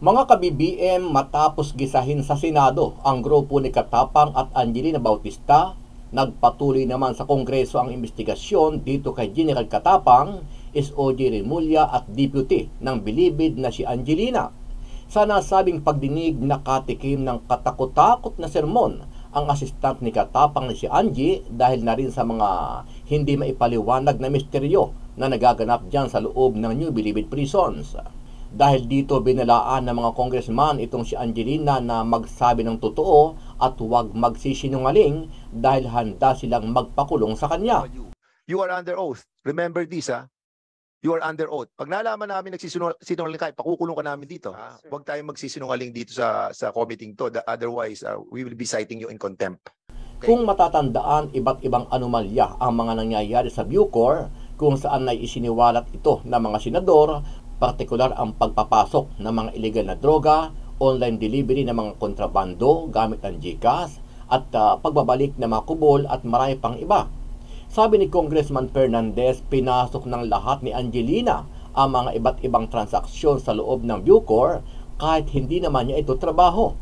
Mga ka matapos gisahin sa Senado ang grupo ni Katapang at Angelina Bautista, nagpatuloy naman sa Kongreso ang investigasyon dito kay General Katapang, S.O.J. Remulla at deputy ng bilibid na si Angelina. Sa nasabing pagdinig na katikim ng katakot-takot na sermon ang asistant ni Katapang na si Angie dahil na rin sa mga hindi maipaliwanag na misteryo na nagaganap dyan sa loob ng New Bilibid Prisons. Dahil dito binalaan ng mga congressman itong si Angelina na magsabi ng totoo at huwag magsisinungaling dahil handa silang magpakulong sa kanya. You are under oath. Remember this, ha? Ah. You are under oath. Pag nalaman namin nagsisinungaling ka, pakukulong ka namin dito. Ah, huwag tayong magsisinungaling dito sa, sa committing to. Otherwise, uh, we will be citing you in contempt. Okay. Kung matatandaan, iba't ibang anomalya ang mga nangyayari sa Bucor kung saan ay isiniwalat ito ng mga senador partikular ang pagpapasok ng mga illegal na droga, online delivery ng mga kontrabando gamit ang GCash, at uh, pagbabalik ng mga kubol at marami pang iba. Sabi ni Congressman Fernandez, pinasok ng lahat ni Angelina ang mga iba't ibang transaksyon sa loob ng Bucor kahit hindi naman niya ito trabaho.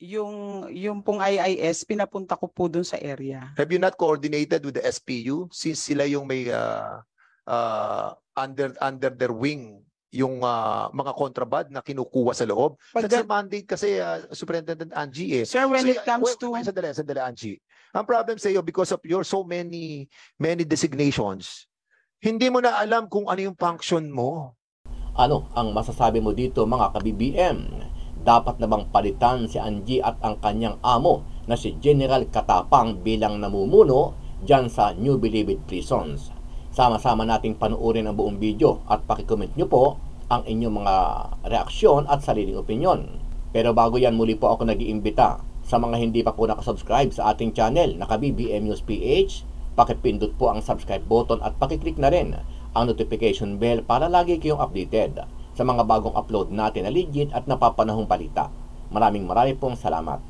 Yung, yung pong IIS, pinapunta ko po doon sa area. Have you not coordinated with the SPU since sila yung may uh, uh, under, under their wing yung uh, mga contraband na kinukuha sa loob. But That's the mandate kasi, uh, Superintendent Angie. Eh. Sir, when so, it comes wait, to... Wait, sandali, sandali, Angie. Ang problem sa iyo, because of your so many, many designations, hindi mo na alam kung ano yung function mo. Ano ang masasabi mo dito mga ka-BBM? Dapat na bang palitan si Angie at ang kanyang amo na si General Katapang bilang namumuno dyan sa New Bilibid Prisons? Sama-sama nating panuorin ang buong video at pakicomment nyo po ang inyong mga reaksyon at sariling opinion. Pero bago yan, muli po ako nag-iimbita sa mga hindi pa po nakasubscribe sa ating channel na kabi-BM News PH, pakipindot po ang subscribe button at pakiclick na rin ang notification bell para lagi kayong updated sa mga bagong upload natin na legit at napapanahong balita. Maraming marami pong salamat.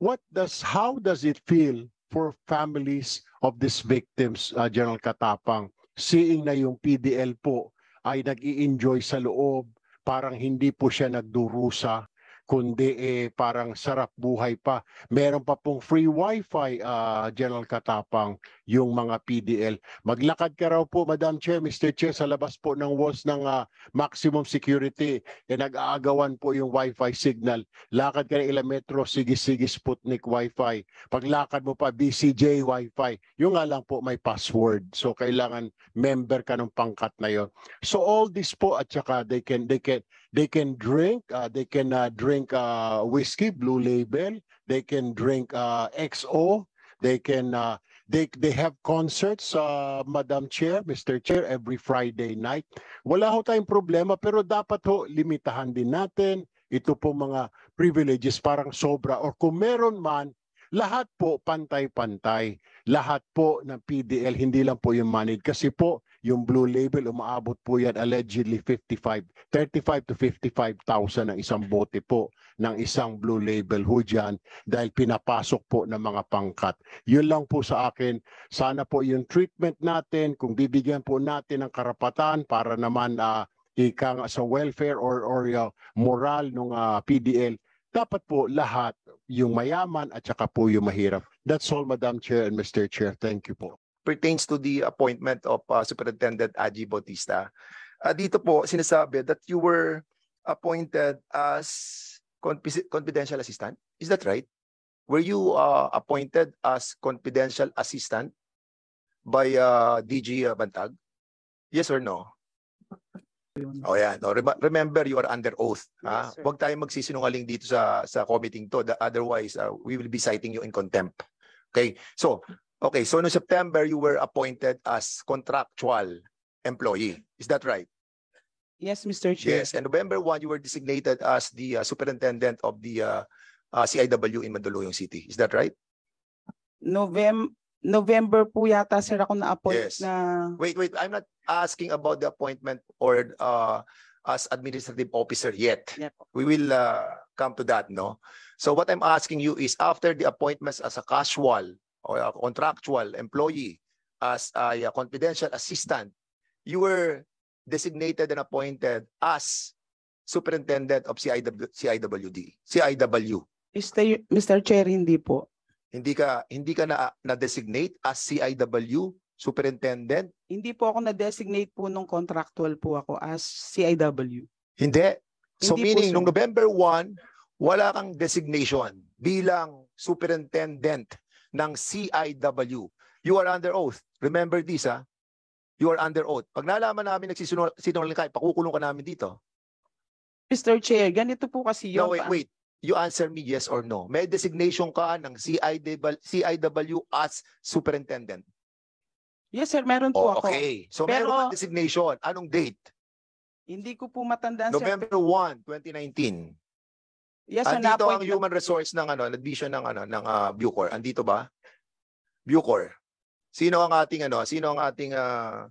What does, how does it feel for families of these victims, uh, General Katapang, seeing na yung PDL po ay nag enjoy sa loob, parang hindi po siya nagdurusa kundi eh, parang sarap buhay pa. Meron pa pong free wifi, uh, General Katapang, yung mga PDL. Maglakad ka raw po, Madam Chair, Mr. Chair, sa labas po ng walls ng uh, maximum security. Eh, nag-aagawan po yung wifi signal. Lakad ka ng ilang metro, sige-sige Sputnik wifi. Paglakad mo pa, BCJ wifi. Yung nga lang po may password. So kailangan member ka ng pangkat na yon. So all this po at saka they can they can They can drink, uh, they can uh, drink uh, whiskey, Blue Label. They can drink uh, XO. They can, uh, they, they have concerts, uh, Madam Chair, Mr. Chair, every Friday night. Wala ho tayong problema pero dapat ho limitahan din natin ito po mga privileges parang sobra or kung meron man, lahat po pantay-pantay. Lahat po ng PDL, hindi lang po yung money. Kasi po, yung blue label, umaabot po yan allegedly 55, 35 to 55,000 ang isang bote po ng isang blue label ho dyan dahil pinapasok po ng mga pangkat. Yun lang po sa akin. Sana po yung treatment natin, kung bibigyan po natin ng karapatan para naman uh, ika sa welfare or, or uh, moral ng uh, ah, PDL, dapat po lahat, yung mayaman at saka po yung mahirap. That's all, Madam Chair and Mr. Chair. Thank you po pertains to the appointment of uh, Superintendent Aji Bautista. Uh, dito po, sinasabi that you were appointed as confidential assistant. Is that right? Were you uh, appointed as confidential assistant by uh, DG uh, Bantag? Yes or no? Oh yeah, no. Re remember you are under oath. Yes, ha? Ah, huwag tayong magsisinungaling dito sa sa committee to. The, otherwise, uh, we will be citing you in contempt. Okay? So, Okay, so no September you were appointed as contractual employee. Is that right? Yes, Mr. Chair. Yes, and November 1 you were designated as the uh, superintendent of the uh, uh, CIW in Mandaluyong City. Is that right? November November po yata sir ako na-appoint yes. na Wait, wait, I'm not asking about the appointment or uh, as administrative officer yet. Yeah. We will uh, come to that, no? So what I'm asking you is after the appointments as a casual or uh, contractual employee as a uh, confidential assistant, you were designated and appointed as superintendent of CIW, CIWD, CIW. Mr. Mr. Chair, hindi po. Hindi ka hindi ka na na-designate as CIW superintendent? Hindi po ako na-designate po nung contractual po ako as CIW. Hindi. So hindi meaning po, nung November 1, wala kang designation bilang superintendent ng CIW. You are under oath. Remember this, ha? You are under oath. Pag nalaman namin nagsisinungaling ka, pakukulong ka namin dito. Mr. Chair, ganito po kasi yun. No, wait, wait. You answer me yes or no. May designation ka ng CIW, CIW as superintendent. Yes, sir. Meron po oh, ako. Okay. So, Pero, meron designation. Anong date? Hindi ko po matandaan, November sir. November 1, 2019. Yes, and Andito ang human resource ng ano, division ng ano ng uh, Bucor. Andito ba? Bucor. Sino ang ating ano, sino ang ating uh,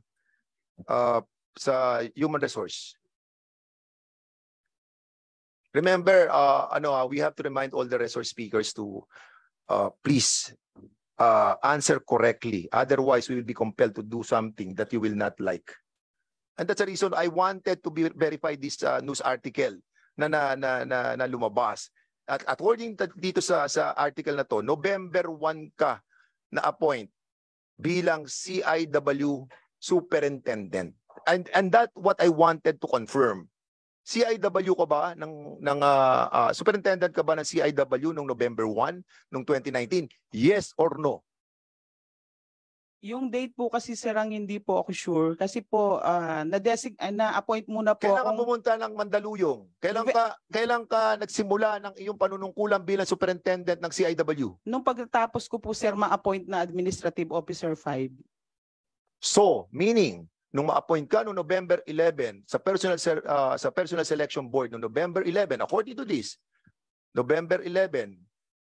uh, sa human resource? Remember, uh, ano, we have to remind all the resource speakers to uh, please uh, answer correctly. Otherwise, we will be compelled to do something that you will not like. And that's the reason I wanted to be verify this uh, news article na na na, na, na lumabas. At according dito sa sa article na to, November 1 ka na appoint bilang CIW superintendent. And and that what I wanted to confirm. CIW ka ba ng ng uh, uh, superintendent ka ba ng CIW nung November 1 nung 2019? Yes or no? Yung date po kasi sirang hindi po ako sure kasi po ah, na-desig- ah, na-appoint muna po Kailan ka akong- pumunta ng Mandaluyong? Kailan ka, kailan ka nagsimula ng iyong panunungkulan bilang superintendent ng CIW? nung pagkatapos ko po sir ma-appoint na administrative officer 5. So, meaning, nung ma-appoint ka no November 11 sa personal ser- ah, sa personal selection board no November 11, according to this, November 11,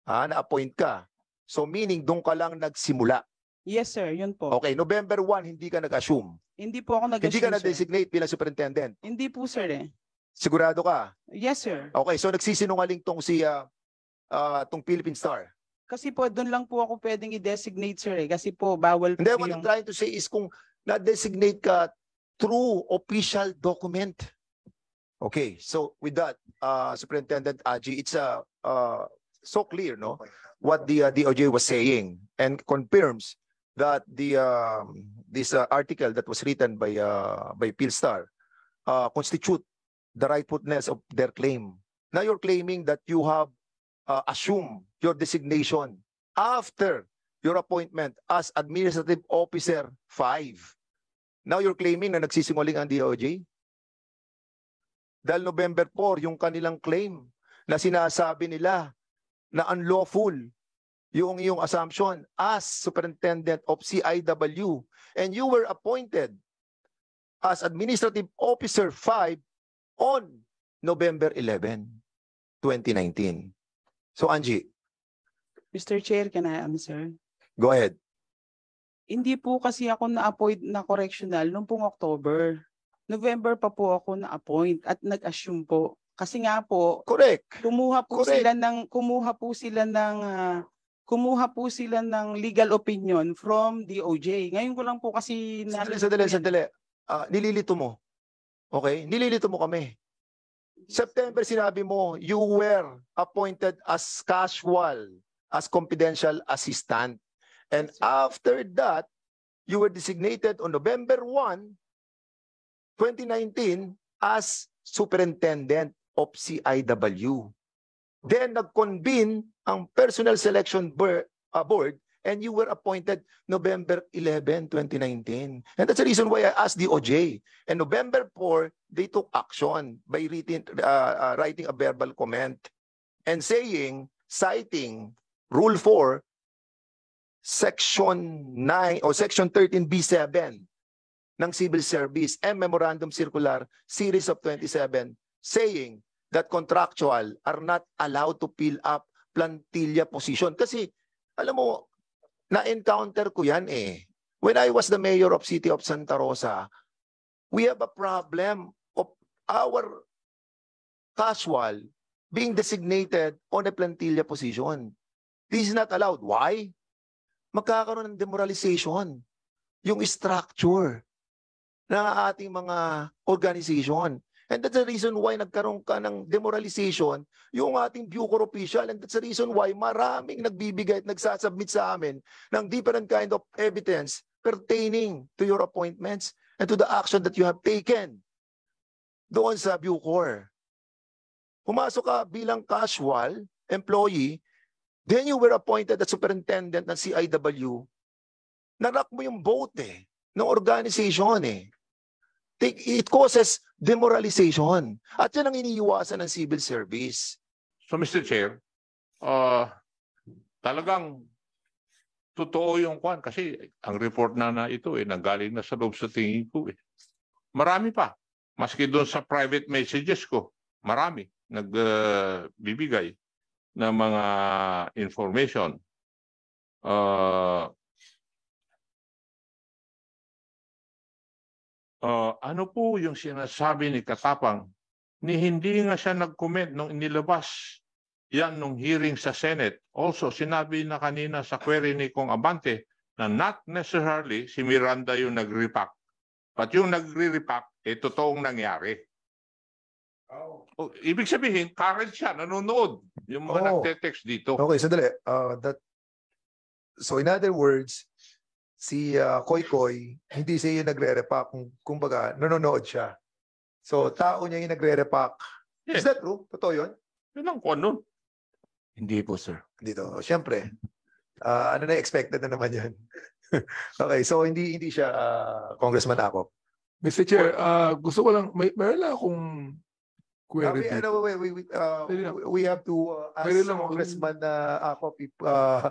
ah, na-appoint ka. So, meaning, doon ka lang nagsimula. Yes, sir. Yun po. Okay, November 1, hindi ka nag-assume. Hindi po ako nag assume Hindi ka na-designate bilang superintendent. Hindi po, sir eh. Sigurado ka? Yes, sir. Okay, so nagsisinungaling tong si ah, ah, tong Philippine Star. Kasi po, doon lang po ako pwedeng i-designate, sir eh. Kasi po, bawal po And then what I'm trying to say is kung na-designate ka through official document. Okay, so with that, uh, Superintendent Aji, it's uh, uh, so clear, no? What the uh, DOJ was saying and confirms that the um, this uh, article that was written by uh, by Pilstar uh, constitute the rightfulness of their claim. Now you're claiming that you have uh, assumed your designation after your appointment as Administrative Officer 5. Now you're claiming na nagsisinguling ang DOJ? Dahil November 4, yung kanilang claim na sinasabi nila na unlawful yung iyong assumption as Superintendent of CIW and you were appointed as Administrative Officer 5 on November 11, 2019. So Angie. Mr. Chair, can I answer? Go ahead. Hindi po kasi ako na-appoint na correctional noong pong October. November pa po ako na-appoint at nag-assume po. Kasi nga po, correct. Kumuha po correct. sila ng kumuha po sila ng uh, kumuha po sila ng legal opinion from DOJ. Ngayon ko lang po kasi... Sandali, sandali, sandali. Uh, nililito mo. Okay? Nililito mo kami. September, sinabi mo, you were appointed as casual, as confidential assistant. And after that, you were designated on November 1, 2019 as superintendent of CIW. Then nag-convene ang Personnel Selection uh, Board and you were appointed November 11, 2019. And that's the reason why I asked the OJ. And November 4, they took action by written, uh, uh, writing a verbal comment and saying, citing Rule 4, Section 9 or Section 13B7 ng Civil Service and Memorandum Circular Series of 27 saying that contractual are not allowed to fill up plantilla position. Kasi, alam mo, na-encounter ko yan eh. When I was the mayor of City of Santa Rosa, we have a problem of our casual being designated on a plantilla position. This is not allowed. Why? Magkakaroon ng demoralization. Yung structure ng ating mga organization. And that's the reason why nagkaroon ka ng demoralization yung ating Bucor official. And that's the reason why maraming nagbibigay at nagsasubmit sa amin ng different kind of evidence pertaining to your appointments and to the action that you have taken doon sa Bucor. Pumasok ka bilang casual employee, then you were appointed as superintendent ng CIW. Narak mo yung vote eh, ng organization eh. It causes demoralization. At yan ang iniiwasan ng civil service. So Mr. Chair, uh, talagang totoo yung kwan kasi ang report na na ito eh, nanggaling na sa loob sa tingin ko eh. Marami pa. Maski doon sa private messages ko, marami nagbibigay uh, ng mga information. Uh, uh, ano po yung sinasabi ni Katapang ni hindi nga siya nag-comment nung inilabas yan nung hearing sa Senate. Also, sinabi na kanina sa query ni Kong Abante na not necessarily si Miranda yung nag-repack. But yung nagre-repack, eh, totoong nangyari. Oh. oh. Ibig sabihin, current siya, nanonood. Yung mga oh. nagte-text dito. Okay, sandali. Uh, that, so in other words, si uh, Koy Koy, hindi siya yung nagre-repack. Kung, kumbaga, nanonood siya. So, tao niya yung nagre-repack. Yeah. Is eh. that true? Totoo yun? Yun ang kung ano. Hindi po, sir. Hindi to. Siyempre. Uh, ano na expected na naman yun. okay, so hindi hindi siya uh, Congressman ako. Mr. Chair, uh, gusto ko lang, may, meron lang akong query. Uh, we, no, wait, wait, wait, uh, we, we have to uh, ask Congressman uh, Akop if uh,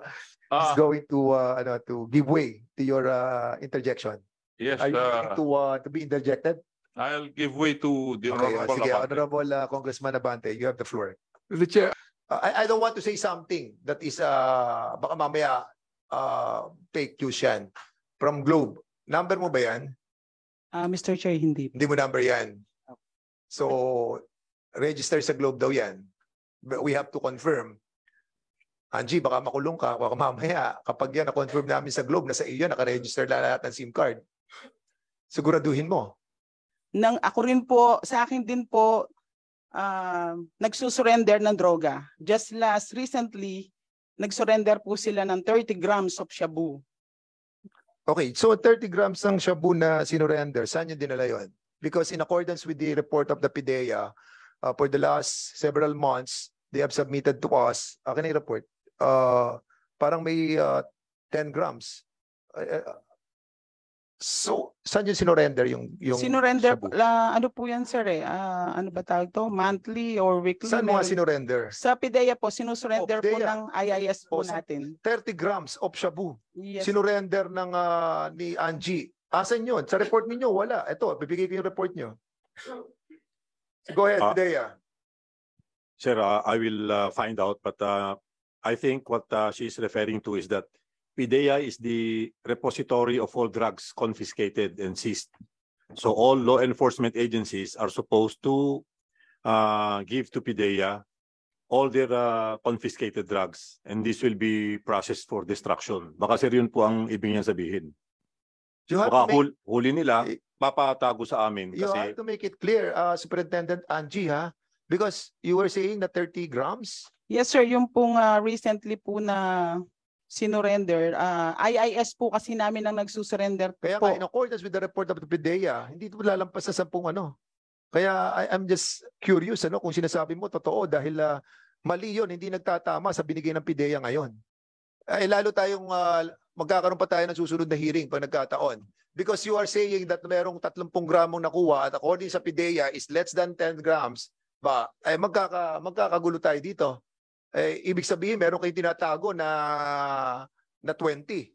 is ah. going to uh, ano, to give way to your uh, interjection. Yes, Are you uh, to uh, to be interjected? I'll give way to the Okay, Honorable uh, sige, Abante. Honorable uh, Congressman Abante, you have the floor. The chair, Uh, I, I don't want to say something that is uh, baka mamaya uh, fake news yan from Globe. Number mo ba yan? Ah, Mr. Chair, hindi Hindi mo number yan. So, register sa Globe daw yan. But we have to confirm Angie, baka makulong ka. Baka mamaya, kapag yan, na-confirm namin sa Globe na sa iyo, nakaregister na lahat ng SIM card. Siguraduhin mo. Nang ako rin po, sa akin din po, uh, nagsusurrender ng droga. Just last, recently, nagsurrender po sila ng 30 grams of shabu. Okay, so 30 grams ng shabu na sinurrender, saan yung dinala yun? Because in accordance with the report of the PIDEA, uh, ah, for the last several months, they have submitted to us, uh, can report? uh, parang may uh, ah, 10 grams. Uh, so, saan yung sinorender yung, yung Sinorender, shabu? la, ano po yan sir eh? Uh, ano ba tawag to? Monthly or weekly? Saan mga sinorender? Sa PIDEA po, sinusurrender po ng IIS po oh, so, natin. 30 grams of shabu. Yes. Sinorender ng uh, ni Angie. Asan yun? Sa report niyo wala. Ito, bibigay ko yung report niyo. Go ahead, uh, Dea. Sir, uh, I will uh, find out but uh, I think what uh, she is referring to is that PIDEA is the repository of all drugs confiscated and seized. So all law enforcement agencies are supposed to uh, give to PIDEA all their uh, confiscated drugs and this will be processed for destruction. Baka sir yun po ang ibig niya sabihin. You have Baka make, huli nila, eh, papatago sa amin. You kasi, have to make it clear, uh, Superintendent Angie, ha? Because you were saying that 30 grams? Yes sir, yung pong uh, recently po na sinurrender, uh, ah, IIS po kasi namin ang nagsusurrender Kaya po. nga, in accordance with the report of the PDEA, hindi ito lalampas sa 10 ano. Kaya I, I'm just curious ano kung sinasabi mo totoo dahil uh, mali yon hindi nagtatama sa binigay ng PDEA ngayon. Ay eh, lalo tayong uh, magkakaroon pa tayo ng susunod na hearing pag nagkataon. Because you are saying that merong 30 gramong nakuha at according sa PIDEA is less than 10 grams ba? Eh, magkaka, magkakagulo tayo dito. Eh, ibig sabihin, meron kayong tinatago na, na 20.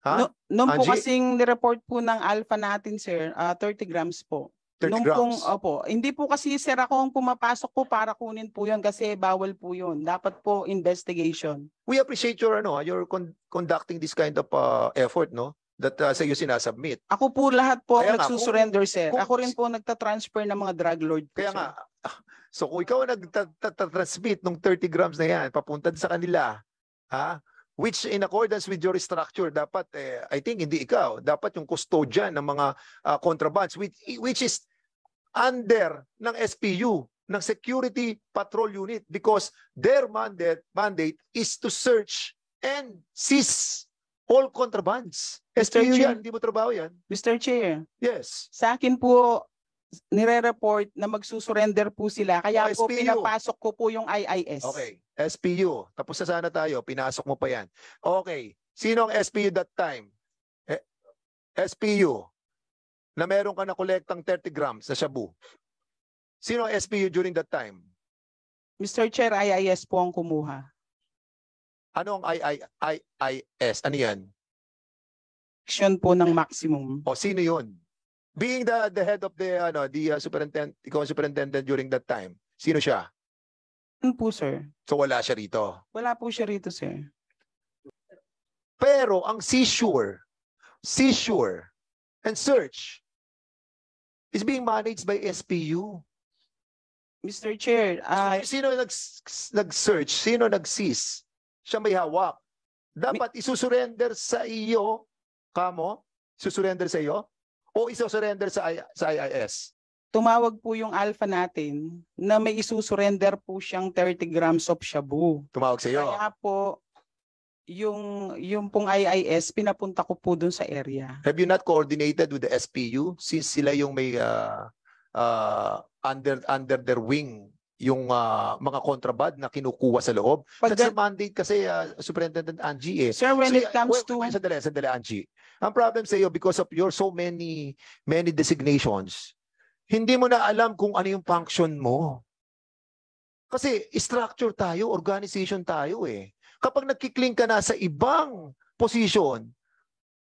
Ha? No, noong Angie? po kasing nireport po ng alpha natin, sir, uh, ah, 30 grams po. 30 Nung grams? Pong, opo. Hindi po kasi, sir, ako ang pumapasok po para kunin po yon kasi bawal po yon. Dapat po investigation. We appreciate your, ano, ah, your con- conducting this kind of uh, effort, no? that uh, sa'yo sinasubmit. Ako po lahat po ang nagsusurrender, sir. Kung, ako rin po nagta-transfer ng mga drug lord. Kaya po, nga, So kung ikaw ang nag-transmit ng 30 grams na yan, papunta sa kanila, ha? which in accordance with your structure, dapat, eh, I think hindi ikaw, dapat yung custodian ng mga uh, contrabands, which, which is under ng SPU, ng Security Patrol Unit because their mandate, mandate is to search and seize all contrabands. Mr. SPU Chair, yan, hindi mo trabaho yan. Mr. Chair. Yes. Sa akin po, nire-report na magsusurrender po sila. Kaya Oh, po pinapasok ko po yung IIS. Okay. SPU. Tapos na sana tayo. Pinasok mo pa yan. Okay. Sino ang SPU that time? Eh, SPU na meron ka na kolektang 30 grams sa shabu. Sino ang SPU during that time? Mr. Chair, IIS po ang kumuha. Ano ang IIS? Ano yan? Action po ng maximum. O sino yun? being the the head of the ano the uh, superintendent ikaw superintendent during that time sino siya Ano po, sir? so wala siya rito Wala po siya rito, sir. pero ang seashore seashore and search is being managed by SPU Mr. Chair, ah, sino nag nag-search sino nag-seize siya may hawak dapat isusurrender sa iyo kamo susurrender sa iyo o isosurrender sa, sa IIS? Tumawag po yung alpha natin na may isusurrender po siyang 30 grams of shabu. Tumawag sa iyo. Kaya po, yung, yung pong IIS, pinapunta ko po dun sa area. Have you not coordinated with the SPU since sila yung may uh, uh, under, under their wing yung uh, mga contraband na kinukuha sa loob. Pag That's a mandate kasi uh, Superintendent Angie eh. Sir, when so, it comes wait, to... Wait, sandali, sandali Angie. Ang problem sa iyo because of your so many many designations, hindi mo na alam kung ano yung function mo. Kasi structure tayo, organization tayo eh. Kapag nagkikling ka na sa ibang position,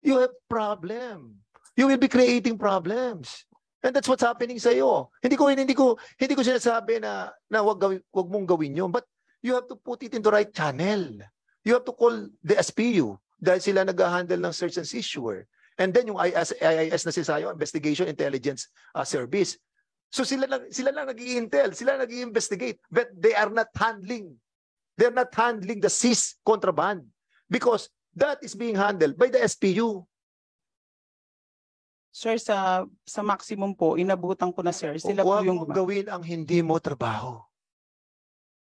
you have problem. You will be creating problems. And that's what's happening sa iyo. Hindi ko hindi ko hindi ko sinasabi na na wag gawin, wag mong gawin 'yon, but you have to put it in the right channel. You have to call the SPU dahil sila nag-handle ng search and seizure. And then yung IIS, IIS na si Sayo, Investigation Intelligence uh, Service. So sila lang, sila lang nag-i-intel, sila nag-i-investigate, but they are not handling. They're not handling the CIS contraband because that is being handled by the SPU. Sir, sa, sa maximum po, inabutan ko na sir. Sila Huwag po yung... Huwag gawin ang hindi mo trabaho.